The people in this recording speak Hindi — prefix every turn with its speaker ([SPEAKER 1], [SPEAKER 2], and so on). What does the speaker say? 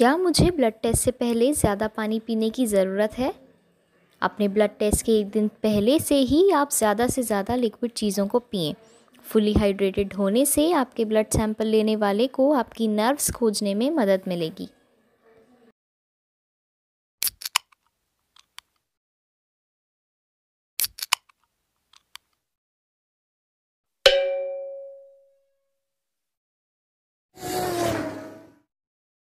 [SPEAKER 1] क्या मुझे ब्लड टेस्ट से पहले ज़्यादा पानी पीने की ज़रूरत है अपने ब्लड टेस्ट के एक दिन पहले से ही आप ज़्यादा से ज़्यादा लिक्विड चीज़ों को पिएं फुली हाइड्रेटेड होने से आपके ब्लड सैंपल लेने वाले को आपकी नर्व्स खोजने में मदद मिलेगी